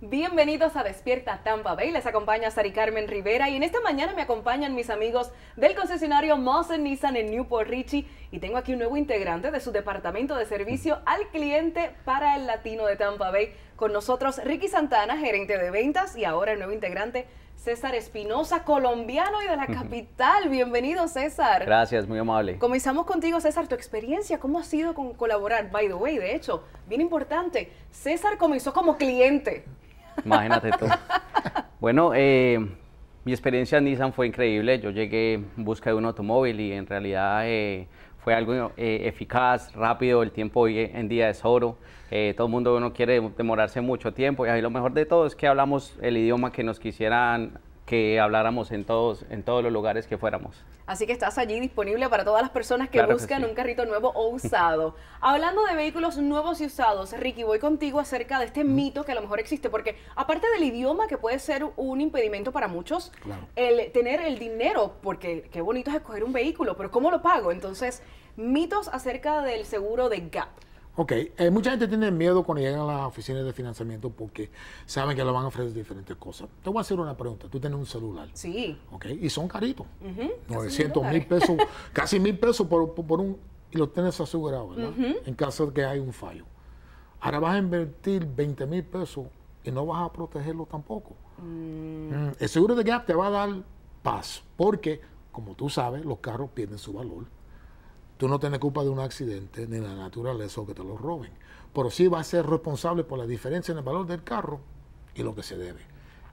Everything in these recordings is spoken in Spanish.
Bienvenidos a Despierta Tampa Bay. Les acompaña Sari Carmen Rivera y en esta mañana me acompañan mis amigos del concesionario Mosen Nissan en Newport Richie y tengo aquí un nuevo integrante de su departamento de servicio al cliente para el latino de Tampa Bay. Con nosotros Ricky Santana, gerente de ventas y ahora el nuevo integrante César Espinosa, colombiano y de la capital. Bienvenido, César. Gracias, muy amable. Comenzamos contigo, César, tu experiencia, ¿cómo ha sido con colaborar? By the way, de hecho, bien importante, César comenzó como cliente Imagínate tú. Bueno, eh, mi experiencia en Nissan fue increíble. Yo llegué en busca de un automóvil y en realidad eh, fue algo eh, eficaz, rápido. El tiempo hoy en día es oro. todo el mundo no quiere demorarse mucho tiempo. Y ahí lo mejor de todo es que hablamos el idioma que nos quisieran que habláramos en todos, en todos los lugares que fuéramos. Así que estás allí disponible para todas las personas que buscan un carrito nuevo o usado. Hablando de vehículos nuevos y usados, Ricky, voy contigo acerca de este mito que a lo mejor existe, porque aparte del idioma que puede ser un impedimento para muchos, el tener el dinero, porque qué bonito es escoger un vehículo, pero ¿cómo lo pago? Entonces, mitos acerca del seguro de GAP. Ok, eh, mucha gente tiene miedo cuando llegan a las oficinas de financiamiento porque saben que le van a ofrecer diferentes cosas. Te voy a hacer una pregunta. Tú tienes un celular. Sí. Ok, y son caritos. 900 mil pesos, casi mil pesos por, un. Y lo tienes asegurado, ¿verdad? En caso de que haya un fallo. Ahora vas a invertir 20 mil pesos y no vas a protegerlo tampoco. Mm. Mm, el seguro de gap te va a dar paz porque, como tú sabes, los carros pierden su valor Tú no tienes culpa de un accidente ni la naturaleza o que te lo roben, pero sí vas a ser responsable por la diferencia en el valor del carro y lo que se debe.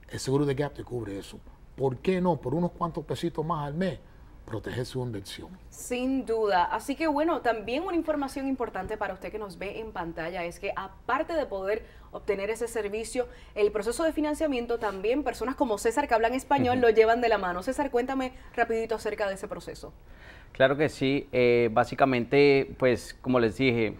El seguro de gap te cubre eso. ¿Por qué no? Por unos cuantos pesitos más al mes protege su invención Sin duda. Así que bueno, también una información importante para usted que nos ve en pantalla es que aparte de poder obtener ese servicio, el proceso de financiamiento también personas como César que hablan español lo llevan de la mano. César, cuéntame rapidito acerca de ese proceso. Claro que sí. Eh, básicamente, pues como les dije,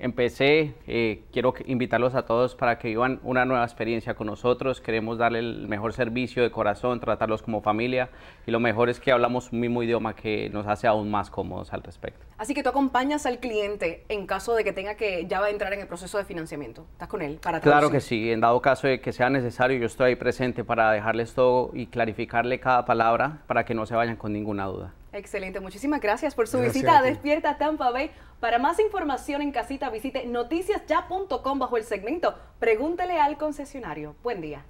empecé. Eh, quiero invitarlos a todos para que vivan una nueva experiencia con nosotros. Queremos darle el mejor servicio de corazón, tratarlos como familia y lo mejor es que hablamos un mismo idioma que nos hace aún más cómodos al respecto. Así que tú acompañas al cliente en caso de que tenga que ya va a entrar en el proceso de financiamiento. ¿Estás con él para traducir? Claro que sí. En dado caso de que sea necesario, yo estoy ahí presente para dejarles todo y clarificarle cada palabra para que no se vayan con ninguna duda. Excelente, muchísimas gracias por su visita a Despierta Tampa Bay. Para más información en casita visite noticiasya.com bajo el segmento Pregúntele al concesionario. Buen día.